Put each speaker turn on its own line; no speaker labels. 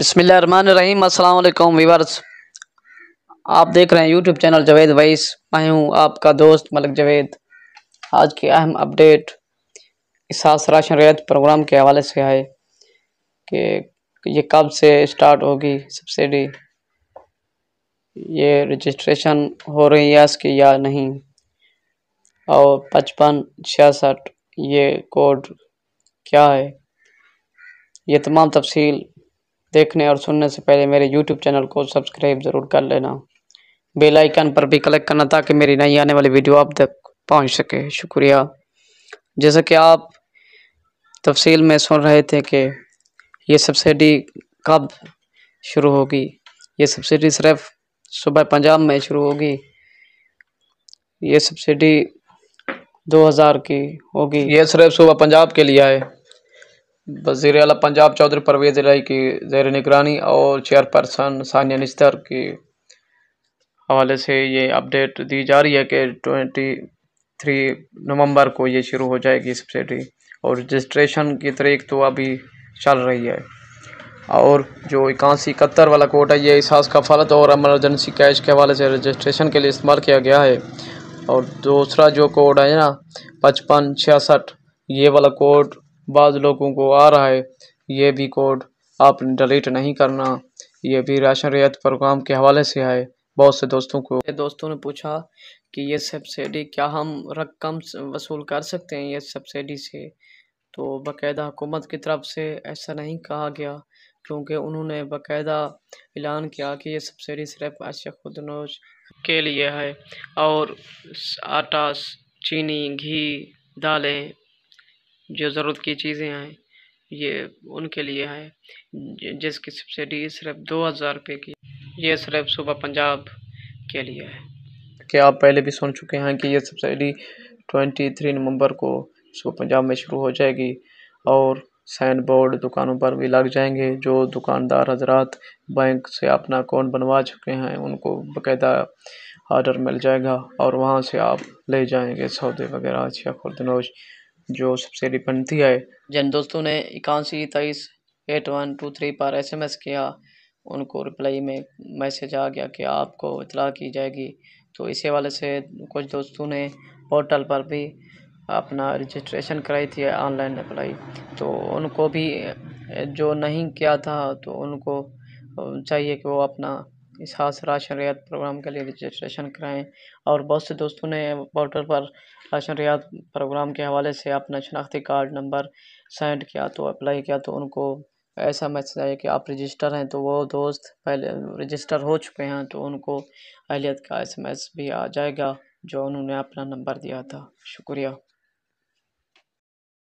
बसमीम अल्लाम वीवर्स आप देख रहे हैं यूट्यूब चैनल जवेद वईस मैं हूं आपका दोस्त मलिक जवेद आज की अहम अपडेट इसास राशन रियायत प्रोग्राम के हवाले से है कि ये कब से स्टार्ट होगी सब्सिडी ये रजिस्ट्रेशन हो रही है इसकी या नहीं और पचपन छियासठ ये कोड क्या है ये तमाम तफसील देखने और सुनने से पहले मेरे यूट्यूब चैनल को सब्सक्राइब ज़रूर कर लेना बेल आइकन पर भी क्लिक करना ताकि मेरी नई आने वाली वीडियो आप तक पहुंच सके शुक्रिया जैसा कि आप तफसील में सुन रहे थे कि ये सब्सिडी कब शुरू होगी ये सब्सिडी सिर्फ सुबह पंजाब में शुरू होगी ये सब्सिडी 2000 की होगी ये सिर्फ सुबह पंजाब के लिए आए वजीर अला पंजाब चौधरी परवेज रही की जैर निगरानी और चेयरपर्सन सानिया निस्तर के हवाले से ये अपडेट दी जा रही है कि ट्वेंटी थ्री नवंबर को ये शुरू हो जाएगी सब्सिडी और रजिस्ट्रेशन की तरीक तो अभी चल रही है और जो इक्यासी इकहत्तर वाला कोड है ये इसास कफालत और एमरजेंसी कैश के हवाले से रजिस्ट्रेशन के लिए इस्तेमाल किया गया है और दूसरा जो कोड है ना पचपन छियासठ ये वाला कोड बाज़ लोगों को आ रहा है ये भी कोड आपने डिलीट नहीं करना ये भी राशन रियायत प्रोग्राम के हवाले से है बहुत से दोस्तों को दोस्तों ने पूछा कि ये सब्सिडी क्या हम रकम वसूल कर सकते हैं ये सब्सिडी से तो बाकायदा हुकूमत की तरफ से ऐसा नहीं कहा गया क्योंकि उन्होंने बाकायदा ऐलान किया कि ये सब्सिडी सिर्फ आशा खुदनोज के लिए है और आटा चीनी घी दालें जो ज़रूरत की चीज़ें हैं ये उनके लिए है जिसकी सब्सिडी सिर्फ दो हज़ार रुपये की ये सिर्फ सुबह पंजाब के लिए है क्या आप पहले भी सुन चुके हैं कि ये सब्सिडी ट्वेंटी थ्री नवंबर को सुबह पंजाब में शुरू हो जाएगी और साइन बोर्ड दुकानों पर भी लग जाएंगे जो दुकानदार हजरात बैंक से अपना अकाउंट बनवा चुके हैं उनको बाकायदा आर्डर मिल जाएगा और वहाँ से आप ले जाएंगे सौदे वगैरह अच्छा खुर्दनोश जो सबसे रिपनती है जिन दोस्तों ने इक्यासी तेईस एट वन टू थ्री पर एसएमएस किया उनको रिप्लाई में मैसेज आ गया कि आपको इतला की जाएगी तो इसी हवाले से कुछ दोस्तों ने पोर्टल पर भी अपना रजिस्ट्रेशन कराई थी ऑनलाइन अप्लाई तो उनको भी जो नहीं किया था तो उनको चाहिए कि वो अपना इस हाथ राशन रियात प्रोग्राम के लिए रजिस्ट्रेशन कराएं और बहुत से दोस्तों ने पोर्टल पर राशन रियात प्रोग्राम के हवाले से अपना शनाख्ती कार्ड नंबर सेंड किया तो अप्लाई किया तो उनको ऐसा मैसेज आया कि आप रजिस्टर हैं तो वो दोस्त पहले रजिस्टर हो चुके हैं तो उनको अहलियत का एसएमएस भी आ जाएगा जो उन्होंने अपना नंबर दिया था शुक्रिया